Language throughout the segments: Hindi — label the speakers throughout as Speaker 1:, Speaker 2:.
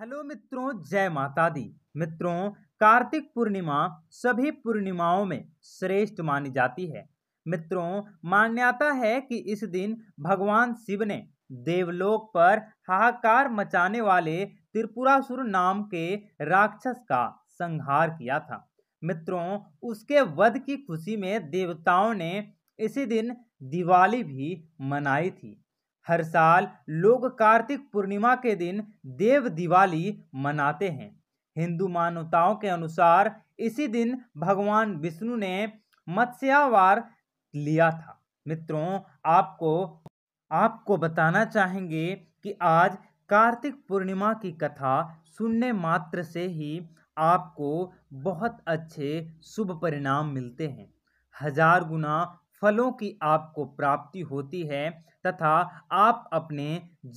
Speaker 1: हेलो मित्रों जय माता दी मित्रों कार्तिक पूर्णिमा सभी पूर्णिमाओं में श्रेष्ठ मानी जाती है मित्रों मान्यता है कि इस दिन भगवान शिव ने देवलोक पर हाहाकार मचाने वाले त्रिपुरासुर नाम के राक्षस का संहार किया था मित्रों उसके वध की खुशी में देवताओं ने इसी दिन दिवाली भी मनाई थी हर साल लोग कार्तिक पूर्णिमा के दिन देव दिवाली मनाते हैं हिंदू मानवताओं के अनुसार इसी दिन भगवान विष्णु ने मत्स्यावार लिया था मित्रों आपको आपको बताना चाहेंगे कि आज कार्तिक पूर्णिमा की कथा सुनने मात्र से ही आपको बहुत अच्छे शुभ परिणाम मिलते हैं हजार गुना फलों की आपको प्राप्ति होती है तथा आप अपने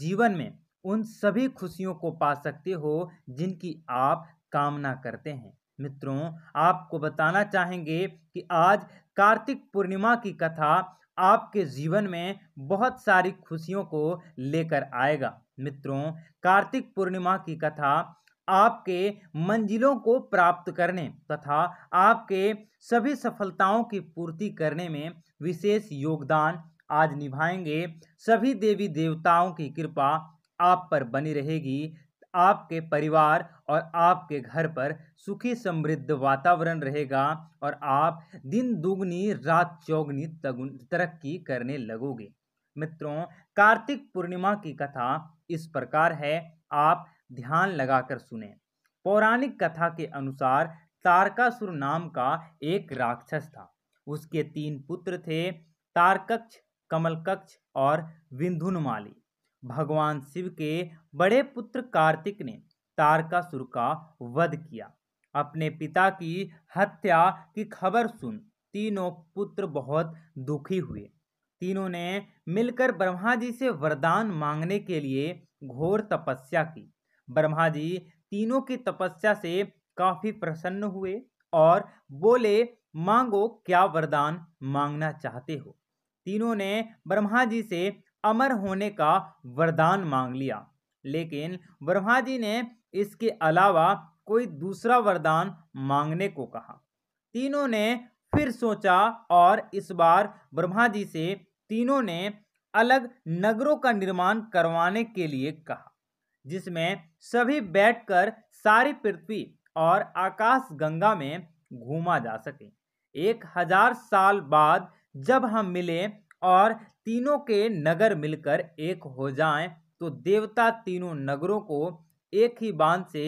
Speaker 1: जीवन में उन सभी खुशियों को पा सकते हो जिनकी आप कामना करते हैं मित्रों आपको बताना चाहेंगे कि आज कार्तिक पूर्णिमा की कथा आपके जीवन में बहुत सारी खुशियों को लेकर आएगा मित्रों कार्तिक पूर्णिमा की कथा आपके मंजिलों को प्राप्त करने तथा आपके सभी सफलताओं की पूर्ति करने में विशेष योगदान आज निभाएंगे सभी देवी देवताओं की कृपा आप पर बनी रहेगी आपके परिवार और आपके घर पर सुखी समृद्ध वातावरण रहेगा और आप दिन दुगनी रात चौगनी तरक्की करने लगोगे मित्रों कार्तिक पूर्णिमा की कथा इस प्रकार है आप ध्यान लगाकर सुने पौराणिक कथा के अनुसार तारकासुर नाम का एक राक्षस था उसके तीन पुत्र थे तारकक्ष कमलकक्ष और विंधुनमाली भगवान शिव के बड़े पुत्र कार्तिक ने तारकासुर का वध किया अपने पिता की हत्या की खबर सुन तीनों पुत्र बहुत दुखी हुए तीनों ने मिलकर ब्रह्मा जी से वरदान मांगने के लिए घोर तपस्या की ब्रह्मा जी तीनों की तपस्या से काफी प्रसन्न हुए और बोले मांगो क्या वरदान मांगना चाहते हो तीनों ने ब्रह्मा जी से अमर होने का वरदान मांग लिया लेकिन ब्रह्मा जी ने इसके अलावा कोई दूसरा वरदान मांगने को कहा तीनों ने फिर सोचा और इस बार ब्रह्मा जी से तीनों ने अलग नगरों का निर्माण करवाने के लिए कहा जिसमें सभी बैठकर सारी पृथ्वी और आकाश गंगा में घूमा जा सके एक हजार साल बाद जब हम मिले और तीनों के नगर मिलकर एक हो जाएं तो देवता तीनों नगरों को एक ही बांध से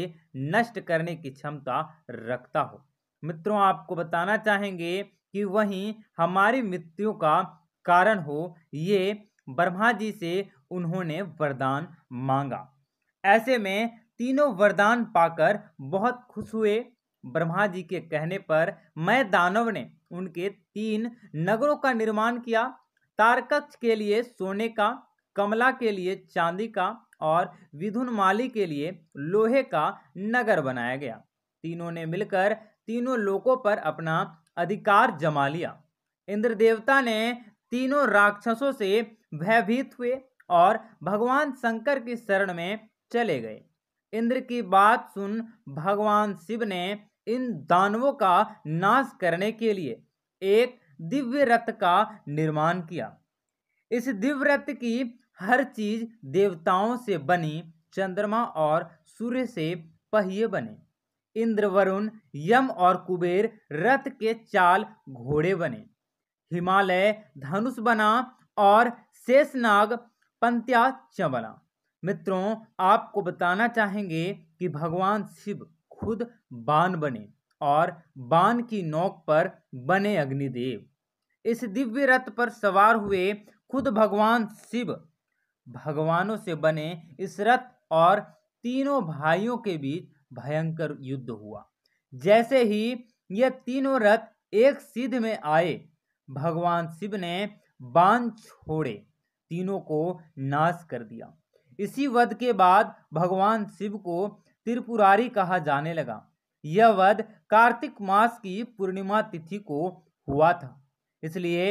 Speaker 1: नष्ट करने की क्षमता रखता हो मित्रों आपको बताना चाहेंगे कि वही हमारी मृत्यु का कारण हो ये ब्रह्मा जी से उन्होंने वरदान मांगा ऐसे में तीनों वरदान पाकर बहुत खुश हुए ब्रह्मा जी के कहने पर मैं दानव ने उनके तीन नगरों का निर्माण किया तारकक्ष के लिए सोने का कमला के लिए चांदी का और विधुनमाली के लिए लोहे का नगर बनाया गया तीनों ने मिलकर तीनों लोकों पर अपना अधिकार जमा लिया इंद्र देवता ने तीनों राक्षसों से भयभीत हुए और भगवान शंकर की शरण में चले गए इंद्र की बात सुन भगवान शिव ने इन दानवों का नाश करने के लिए एक दिव्य रथ का निर्माण किया इस दिव्य रथ की हर चीज देवताओं से बनी चंद्रमा और सूर्य से पहिए बने इंद्र वरुण यम और कुबेर रथ के चाल घोड़े बने हिमालय धनुष बना और शेषनाग पंत्या चबला मित्रों आपको बताना चाहेंगे कि भगवान शिव खुद बाण बने और बाण की नोक पर बने अग्निदेव इस दिव्य रथ पर सवार हुए खुद भगवान शिव भगवानों से बने इस रथ और तीनों भाइयों के बीच भयंकर युद्ध हुआ जैसे ही ये तीनों रथ एक सिद्ध में आए भगवान शिव ने बाण छोड़े तीनों को नाश कर दिया इसी वध के बाद भगवान शिव को त्रिपुरारी कहा जाने लगा यह वध कार्तिक मास की पूर्णिमा तिथि को हुआ था इसलिए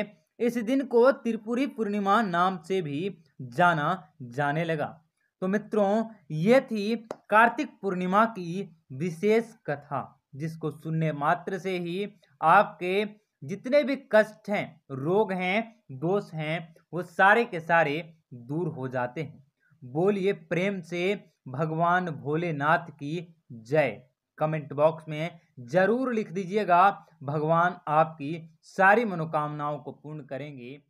Speaker 1: इस दिन को त्रिपुरी पूर्णिमा नाम से भी जाना जाने लगा तो मित्रों ये थी कार्तिक पूर्णिमा की विशेष कथा जिसको सुनने मात्र से ही आपके जितने भी कष्ट हैं रोग हैं दोष हैं वो सारे के सारे दूर हो जाते हैं बोलिए प्रेम से भगवान भोलेनाथ की जय कमेंट बॉक्स में ज़रूर लिख दीजिएगा भगवान आपकी सारी मनोकामनाओं को पूर्ण करेंगे